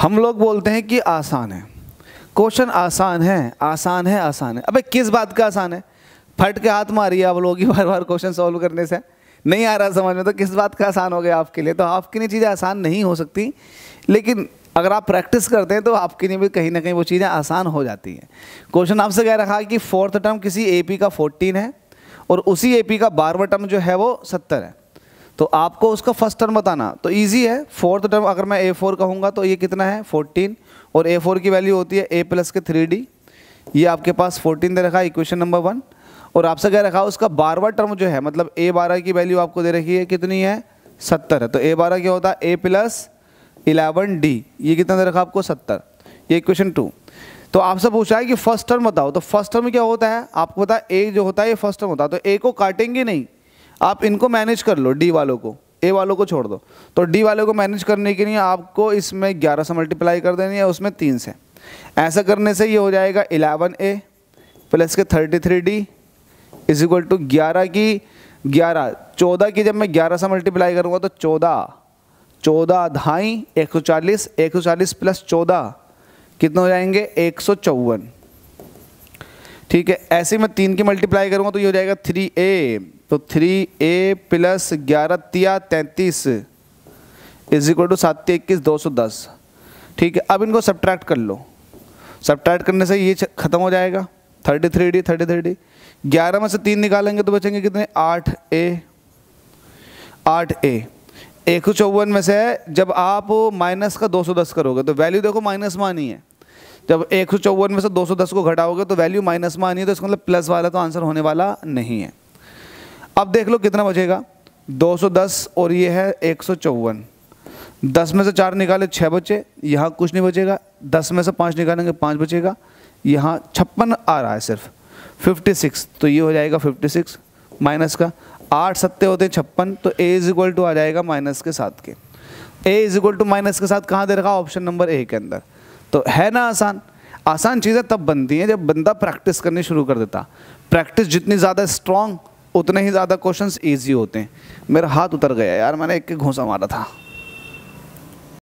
हम लोग बोलते हैं कि आसान है क्वेश्चन आसान है आसान है आसान है अबे किस बात का आसान है फट के हाथ मारिए आप लोगों की बार बार क्वेश्चन सॉल्व करने से नहीं आ रहा समझ में तो किस बात का आसान हो गया आपके लिए तो आपके लिए चीज़ें आसान नहीं हो सकती लेकिन अगर आप प्रैक्टिस करते हैं तो आपके लिए भी कहीं ना कहीं वो चीज़ें आसान हो जाती हैं क्वेश्चन आपसे कह रखा है कि फोर्थ टर्म किसी ए का फोर्टीन है और उसी ए का बारहवा टर्म जो है वो सत्तर है तो आपको उसका फर्स्ट टर्म बताना तो ईजी है फोर्थ टर्म अगर मैं ए फोर कहूँगा तो ये कितना है फोर्टीन और ए फोर की वैल्यू होती है ए प्लस के थ्री डी ये आपके पास फोर्टीन दे रखा है इक्वेशन नंबर वन और आपसे कह रखा है उसका बारवा टर्म जो है मतलब ए बारह की वैल्यू आपको दे रखी है कितनी है सत्तर है तो ए बारह क्या होता है ए प्लस इलेवन डी ये कितना दे रखा आपको सत्तर ये इक्वेशन टू तो आपसे पूछा है कि फर्स्ट टर्म बताओ तो फर्स्ट टर्म क्या होता है आपको पता है ए जो होता है ये फर्स्ट टर्म होता है तो ए को काटेंगे नहीं आप इनको मैनेज कर लो डी वालों को ए वालों को छोड़ दो तो डी वालों को मैनेज करने के लिए आपको इसमें ग्यारह से मल्टीप्लाई कर देनी है उसमें तीन से ऐसा करने से ये हो जाएगा इलेवन ए प्लस के thirty three D is equal to ग्यारह की ग्यारह चौदह की जब मैं ग्यारह से मल्टीप्लाई करूँगा तो चौदह चौदह ढाई एक सौ चालीस एक सौ चालीस प्लस चौदह कितने हो जाएंगे एक सौ चौवन ठीक है ऐसे मैं तीन की मल्टीप्लाई करूँगा तो ये हो जाएगा थ्री ए तो थ्री ए प्लस ग्यारह तिया तैंतीस इज इक्वल टू सात इक्कीस दो सौ दस ठीक है अब इनको सब्ट्रैक्ट कर लो सब्ट्रैक्ट करने से ये ख़त्म हो जाएगा thirty three D thirty three D ग्यारह में से तीन निकालेंगे तो बचेंगे कितने आठ ए आठ ए एक सौ चौवन में से जब आप माइनस का दो सौ दस करोगे तो वैल्यू देखो माइनस में आनी है जब एक सौ चौवन में से दो सौ दस को घटाओगे तो वैल्यू माइनस में आनी है तो इसका मतलब प्लस वाला तो आंसर होने वाला नहीं है अब देख लो कितना बचेगा 210 और ये है एक सौ दस में से चार निकाले छः बचे यहाँ कुछ नहीं बचेगा दस में से पाँच निकालेंगे पाँच बचेगा यहाँ छप्पन आ रहा है सिर्फ 56 तो ये हो जाएगा 56 माइनस का आठ सत्ते होते हैं छप्पन तो ए इज इक्वल टू आ जाएगा माइनस के साथ के A is equal to minus के साथ कहाँ दे रखा ऑप्शन नंबर ए के अंदर तो है ना आसान आसान चीज़ें तब बनती हैं जब बंदा प्रैक्टिस करनी शुरू कर देता प्रैक्टिस जितनी ज़्यादा स्ट्रांग उतने ही ज़्यादा क्वेश्चंस इजी होते हैं मेरा हाथ उतर गया यार मैंने एक घूसा मारा था